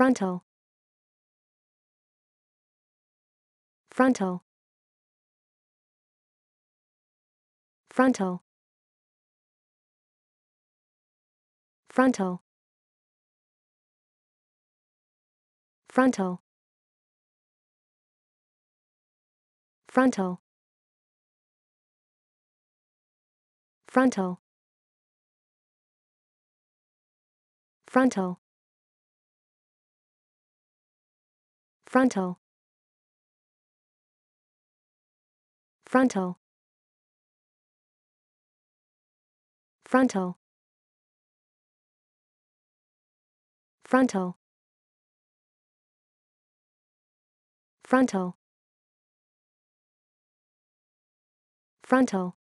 frontal frontal frontal frontal frontal frontal frontal frontal frontal frontal frontal frontal frontal frontal